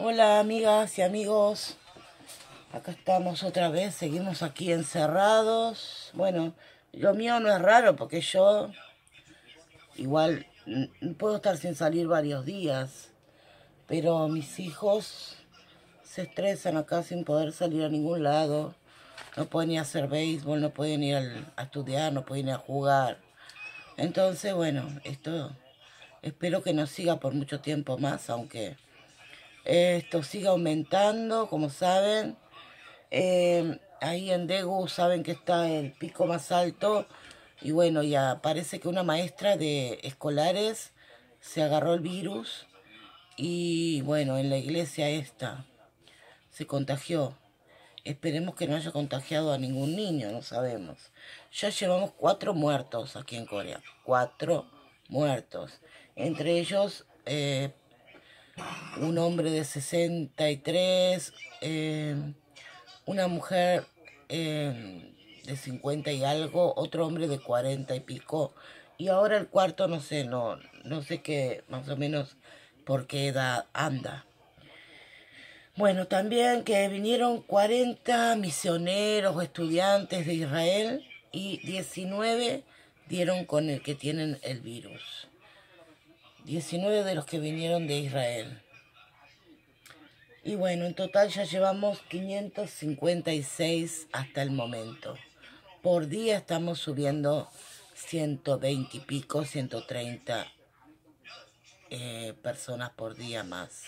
Hola amigas y amigos, acá estamos otra vez, seguimos aquí encerrados. Bueno, lo mío no es raro porque yo igual puedo estar sin salir varios días, pero mis hijos se estresan acá sin poder salir a ningún lado. No pueden ir a hacer béisbol, no pueden ir a estudiar, no pueden ir a jugar. Entonces, bueno, esto espero que nos siga por mucho tiempo más, aunque esto sigue aumentando, como saben. Eh, ahí en Degu saben que está el pico más alto. Y bueno, ya parece que una maestra de escolares se agarró el virus. Y bueno, en la iglesia esta se contagió. Esperemos que no haya contagiado a ningún niño, no sabemos. Ya llevamos cuatro muertos aquí en Corea. Cuatro muertos. Entre ellos, eh, un hombre de 63, eh, una mujer eh, de 50 y algo, otro hombre de 40 y pico. Y ahora el cuarto, no sé, no, no sé qué, más o menos por qué edad anda. Bueno, también que vinieron 40 misioneros o estudiantes de Israel y 19 dieron con el que tienen el virus. 19 de los que vinieron de Israel. Y bueno, en total ya llevamos 556 hasta el momento. Por día estamos subiendo 120 y pico, 130 eh, personas por día más.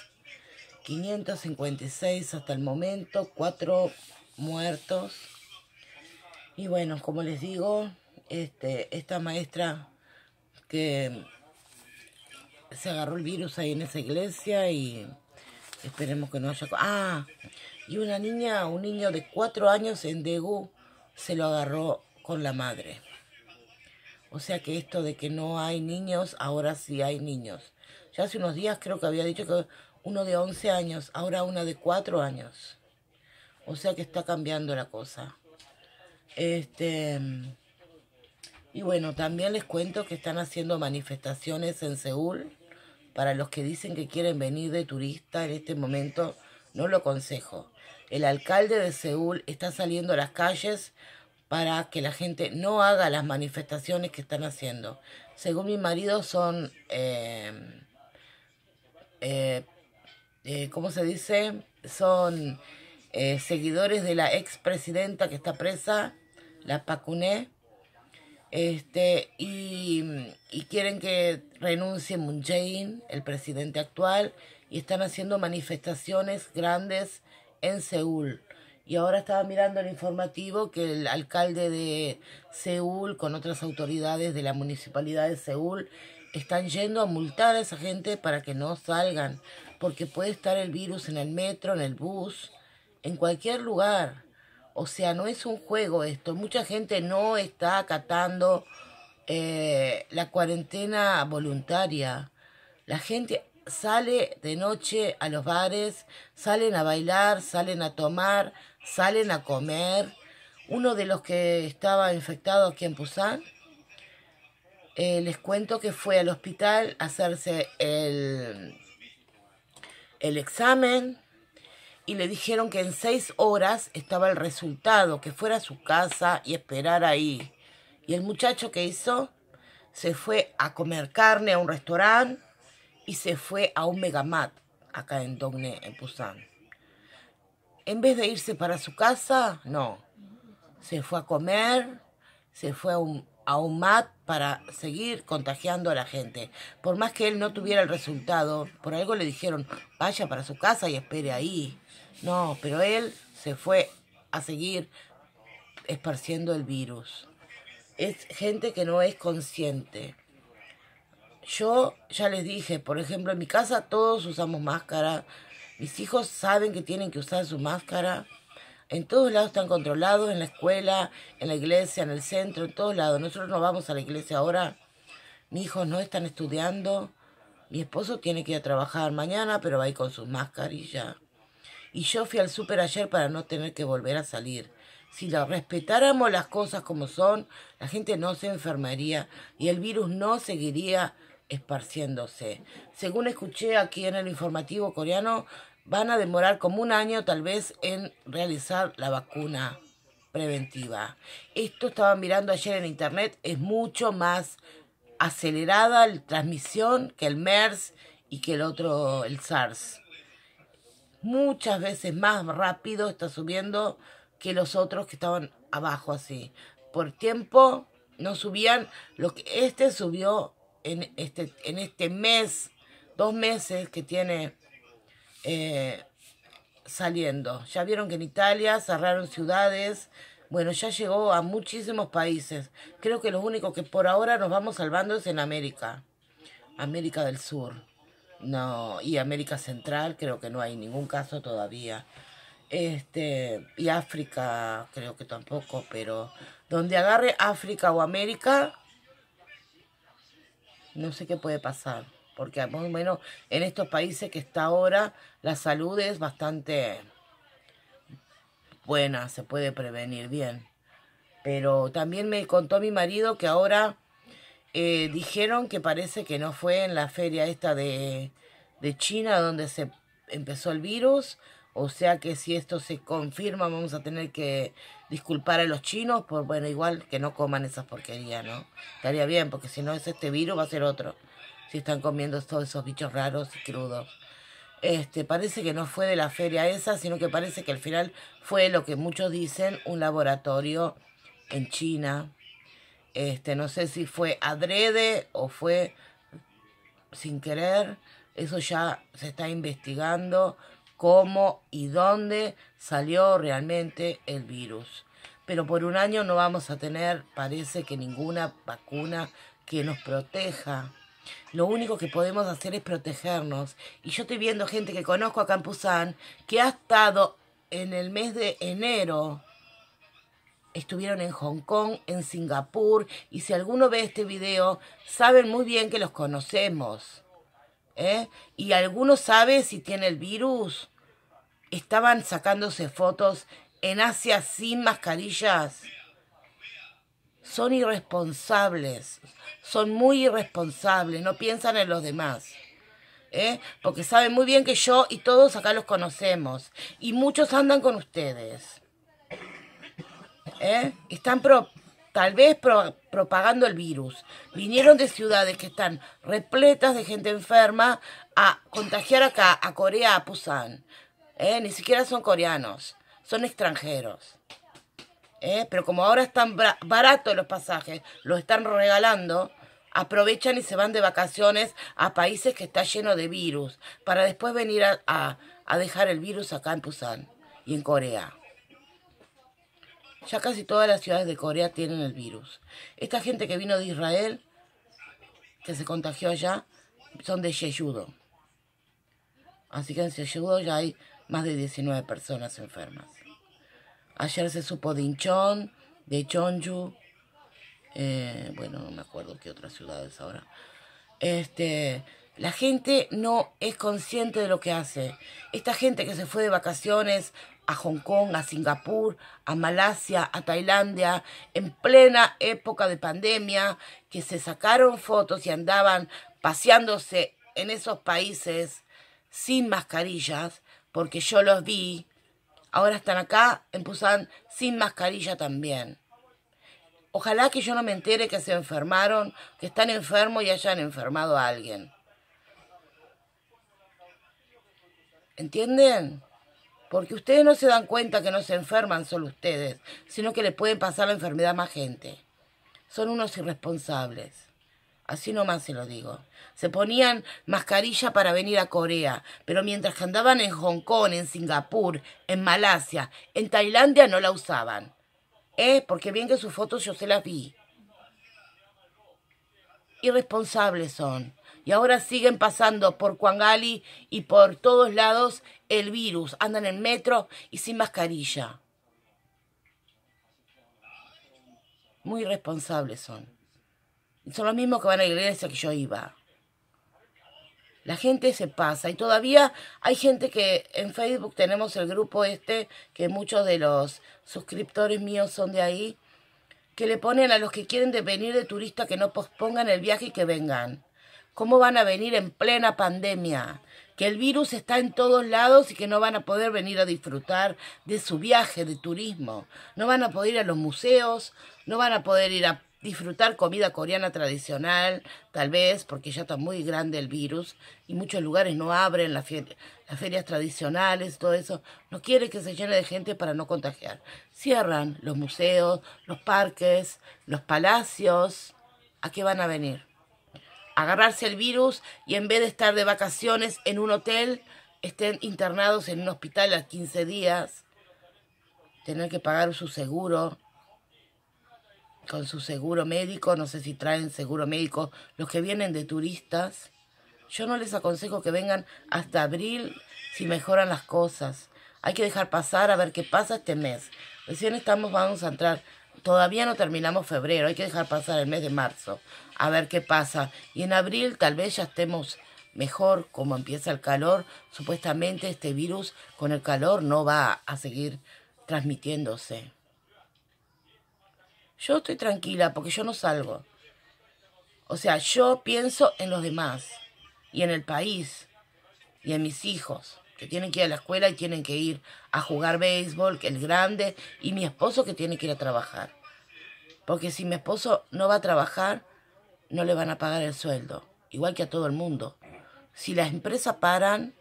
556 hasta el momento, Cuatro muertos. Y bueno, como les digo, este, esta maestra que se agarró el virus ahí en esa iglesia y esperemos que no haya... Ah, y una niña, un niño de cuatro años en Degu se lo agarró con la madre. O sea que esto de que no hay niños, ahora sí hay niños. Ya hace unos días creo que había dicho que uno de 11 años, ahora una de cuatro años. O sea que está cambiando la cosa. Este... Y bueno, también les cuento que están haciendo manifestaciones en Seúl para los que dicen que quieren venir de turista en este momento, no lo aconsejo. El alcalde de Seúl está saliendo a las calles para que la gente no haga las manifestaciones que están haciendo. Según mi marido son, eh, eh, eh, ¿cómo se dice? Son seguidores de la expresidenta que está presa, la Pacuné. Este, y, y quieren que renuncie Moon Jae-in, el presidente actual, y están haciendo manifestaciones grandes en Seúl. Y ahora estaba mirando el informativo que el alcalde de Seúl con otras autoridades de la municipalidad de Seúl están yendo a multar a esa gente para que no salgan, porque puede estar el virus en el metro, en el bus, en cualquier lugar. O sea, no es un juego esto. Mucha gente no está acatando eh, la cuarentena voluntaria. La gente sale de noche a los bares, salen a bailar, salen a tomar, salen a comer. Uno de los que estaba infectado aquí en Pusan, eh, les cuento que fue al hospital a hacerse el examen y le dijeron que en seis horas estaba el resultado, que fuera a su casa y esperar ahí. Y el muchacho que hizo se fue a comer carne a un restaurante y se fue a un megamat acá en Dogne, en Busan. En vez de irse para su casa, no. Se fue a comer, se fue a un, a un mat para seguir contagiando a la gente. Por más que él no tuviera el resultado, por algo le dijeron, vaya para su casa y espere ahí. No, pero él se fue a seguir esparciendo el virus. Es gente que no es consciente. Yo ya les dije, por ejemplo, en mi casa todos usamos máscara. Mis hijos saben que tienen que usar su máscara. En todos lados están controlados, en la escuela, en la iglesia, en el centro, en todos lados. Nosotros no vamos a la iglesia ahora. Mis hijos no están estudiando. Mi esposo tiene que ir a trabajar mañana, pero va a ir con su mascarilla. Y yo fui al súper ayer para no tener que volver a salir. Si la respetáramos las cosas como son, la gente no se enfermaría y el virus no seguiría esparciéndose. Según escuché aquí en el informativo coreano, van a demorar como un año tal vez en realizar la vacuna preventiva. Esto estaba mirando ayer en internet, es mucho más acelerada la transmisión que el MERS y que el otro, el SARS muchas veces más rápido está subiendo que los otros que estaban abajo así. Por tiempo no subían lo que este subió en este, en este mes, dos meses que tiene eh, saliendo. Ya vieron que en Italia cerraron ciudades. Bueno, ya llegó a muchísimos países. Creo que lo único que por ahora nos vamos salvando es en América, América del Sur. No, y América Central creo que no hay ningún caso todavía. Este, y África creo que tampoco, pero donde agarre África o América, no sé qué puede pasar, porque más menos en estos países que está ahora la salud es bastante buena, se puede prevenir bien. Pero también me contó mi marido que ahora eh, dijeron que parece que no fue en la feria esta de, China donde se empezó el virus. O sea que si esto se confirma vamos a tener que disculpar a los chinos por, bueno, igual que no coman esas porquerías, ¿no? Estaría bien, porque si no es este virus va a ser otro. Si están comiendo todos esos bichos raros y crudos. Este, parece que no fue de la feria esa, sino que parece que al final fue lo que muchos dicen, un laboratorio en China este, no sé si fue adrede o fue sin querer. Eso ya se está investigando cómo y dónde salió realmente el virus. Pero por un año no vamos a tener, parece que ninguna vacuna que nos proteja. Lo único que podemos hacer es protegernos. Y yo estoy viendo gente que conozco a Campuzán que ha estado en el mes de enero estuvieron en Hong Kong, en Singapur, y si alguno ve este video, saben muy bien que los conocemos. ¿eh? Y alguno sabe si tiene el virus. Estaban sacándose fotos en Asia sin mascarillas. Son irresponsables, son muy irresponsables, no piensan en los demás. ¿eh? Porque saben muy bien que yo y todos acá los conocemos. Y muchos andan con ustedes. ¿Eh? Están tal vez propagando el virus. Vinieron de ciudades que están repletas de gente enferma a contagiar acá, a Corea, a Busan. ¿Eh? Ni siquiera son coreanos, son extranjeros. ¿Eh? Pero como ahora están baratos los pasajes, los están regalando, aprovechan y se van de vacaciones a países que está lleno de virus, para después venir a, a dejar el virus acá en Busan y en Corea. Ya casi todas las ciudades de Corea tienen el virus. Esta gente que vino de Israel, que se contagió allá, son de Yeyudo. Así que en Yeyudo ya hay más de 19 personas enfermas. Ayer se supo de Incheon, de Chonju, eh, bueno, no me acuerdo qué otras ciudades ahora. Este, la gente no es consciente de lo que hace. Esta gente que se fue de vacaciones a Hong Kong, a Singapur, a Malasia, a Tailandia, en plena época de pandemia, que se sacaron fotos y andaban paseándose en esos países sin mascarillas, porque yo los vi, ahora están acá en Busan sin mascarilla también. Ojalá que yo no me entere que se enfermaron, que están enfermos y hayan enfermado a alguien. ¿Entienden? Porque ustedes no se dan cuenta que no se enferman solo ustedes, sino que le pueden pasar la enfermedad a más gente. Son unos irresponsables. Así nomás se lo digo. Se ponían mascarilla para venir a Corea, pero mientras que andaban en Hong Kong, en Singapur, en Malasia, en Tailandia no la usaban. ¿Eh? Porque bien que sus fotos yo se las vi. Irresponsables son y ahora siguen pasando por Cuangali y por todos lados el virus. Andan en metro y sin mascarilla. Muy responsables son. Son los mismos que van a la iglesia que yo iba. La gente se pasa y todavía hay gente que en Facebook tenemos el grupo este, que muchos de los suscriptores míos son de ahí, que le ponen a los que quieren venir de turista que no pospongan el viaje y que vengan. ¿Cómo van a venir en plena pandemia? Que el virus está en todos lados y que no van a poder venir a disfrutar de su viaje de turismo. No van a poder ir a los museos, no van a poder ir a disfrutar comida coreana tradicional, tal vez, porque ya está muy grande el virus y muchos lugares no abren las, ferias, tradicionales, todo eso. No quiere que se llene de gente para no contagiar. Cierran los museos, los parques, los palacios. ¿A qué van a venir? agarrarse el virus y en vez de estar de vacaciones en un hotel, estén internados en un hospital a 15 días, tener que pagar su seguro, con su seguro médico, no sé si traen seguro médico, los que vienen de turistas, yo no les aconsejo que vengan hasta abril si mejoran las cosas. Hay que dejar pasar a ver qué pasa este mes. Recién estamos, vamos a entrar todavía no terminamos febrero, hay que dejar pasar el mes de marzo, a ver qué pasa. Y en abril tal vez ya estemos mejor, como empieza el calor, supuestamente este virus con el calor no va a seguir transmitiéndose. Yo estoy tranquila porque yo no salgo. O sea, yo pienso en los demás y en el país y en mis hijos que tienen que ir a la escuela y tienen que ir a jugar béisbol, que el grande, y mi esposo que tiene que ir a trabajar. Porque si mi esposo no va a trabajar, no le van a pagar el sueldo, igual que a todo el mundo. Si las empresas paran,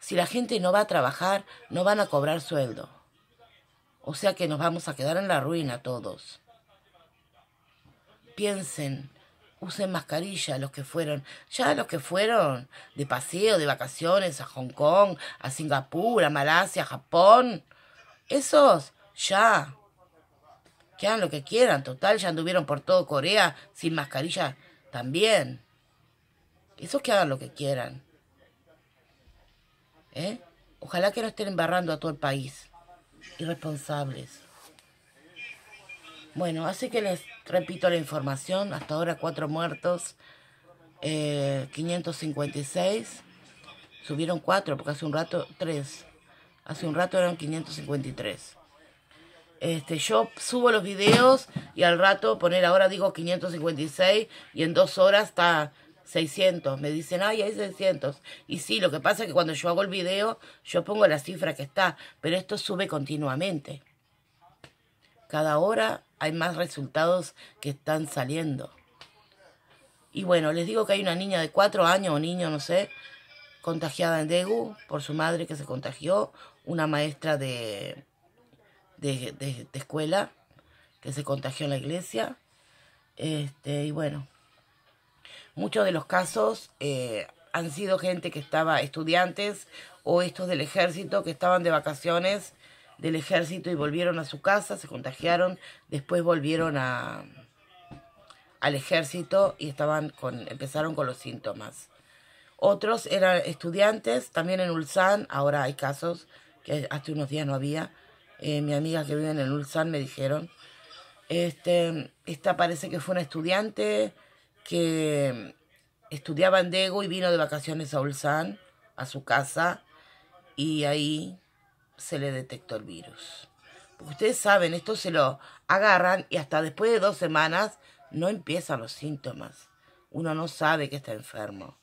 si la gente no va a trabajar, no van a cobrar sueldo. O sea que nos vamos a quedar en la ruina todos. Piensen usen mascarilla los que fueron, ya los que fueron de paseo, de vacaciones a Hong Kong, a Singapur, a Malasia, a Japón, esos ya, que hagan lo que quieran, total, ya anduvieron por todo Corea sin mascarilla también. Esos que hagan lo que quieran. ¿Eh? Ojalá que no estén embarrando a todo el país. Irresponsables. Bueno, así que les repito la información. Hasta ahora cuatro muertos, 556. Eh, Subieron cuatro, porque hace un rato tres. Hace un rato eran 553. Este, yo subo los videos y al rato poner ahora digo 556 y en dos horas está 600. Me dicen, ay, hay 600. Y sí, lo que pasa es que cuando yo hago el video, yo pongo la cifra que está, pero esto sube continuamente. Cada hora hay más resultados que están saliendo. Y bueno, les digo que hay una niña de cuatro años o niño, no sé, contagiada en Degu por su madre que se contagió, una maestra de, de, de, escuela que se contagió en la iglesia. Este, y bueno, muchos de los casos eh, han sido gente que estaba estudiantes o estos del ejército que estaban de vacaciones del ejército y volvieron a su casa, se contagiaron, después volvieron a, al ejército y estaban con, empezaron con los síntomas. Otros eran estudiantes, también en Ulsan, ahora hay casos que hace unos días no había. Eh, mi amiga que vive en Ulsan me dijeron. Este, esta parece que fue una estudiante que estudiaba en Dego y vino de vacaciones a Ulsan, a su casa, y ahí se le detectó el virus. ustedes saben, esto se lo agarran y hasta después de dos semanas no empiezan los síntomas. Uno no sabe que está enfermo.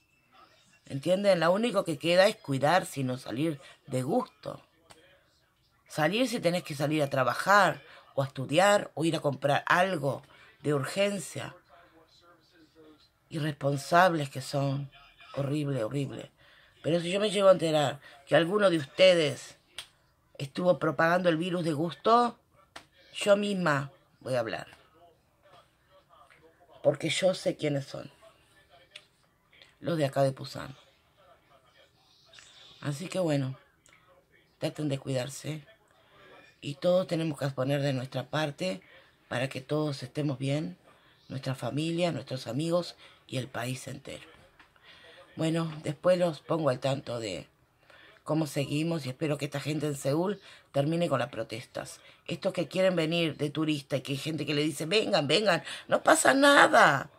¿Entienden? Lo único que queda es cuidar, sino salir de gusto. Salir si tenés que salir a trabajar o a estudiar o ir a comprar algo de urgencia. Irresponsables que son. Horrible, horrible. Pero si yo me llego a enterar que alguno de ustedes estuvo propagando el virus de gusto, yo misma voy a hablar. Porque yo sé quiénes son. Los de acá de Pusan. Así que bueno, traten de cuidarse. Y todos tenemos que poner de nuestra parte para que todos estemos bien, nuestra familia, nuestros amigos y el país entero. Bueno, después los pongo al tanto de cómo seguimos y espero que esta gente en Seúl termine con las protestas. Estos que quieren venir de turista y que hay gente que le dice, vengan, vengan, no pasa nada,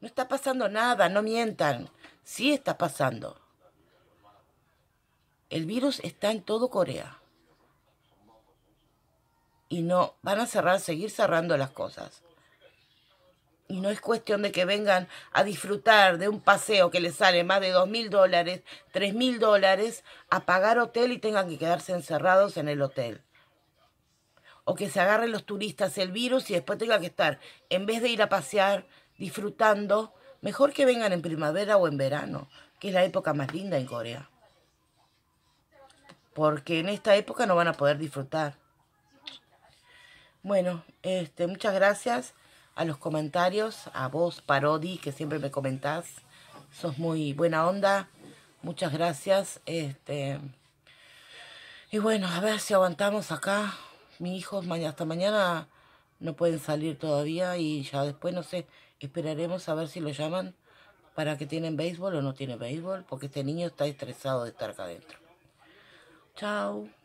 no está pasando nada, no mientan, sí está pasando. El virus está en todo Corea. Y no, van a cerrar, seguir cerrando las cosas. Y no es cuestión de que vengan a disfrutar de un paseo que les sale más de dos mil dólares, tres mil dólares, a pagar hotel y tengan que quedarse encerrados en el hotel. O que se agarren los turistas el virus y después tengan que estar, en vez de ir a pasear, disfrutando, mejor que vengan en primavera o en verano, que es la época más linda en Corea. Porque en esta época no van a poder disfrutar. Bueno, este, muchas gracias a los comentarios, a vos, Parodi, que siempre me comentás. Sos muy buena onda. Muchas gracias. Este. Y bueno, a ver si aguantamos acá. Mis hijos hasta mañana no pueden salir todavía y ya después, no sé, esperaremos a ver si lo llaman para que tienen béisbol o no tienen béisbol, porque este niño está estresado de estar acá adentro. Chao.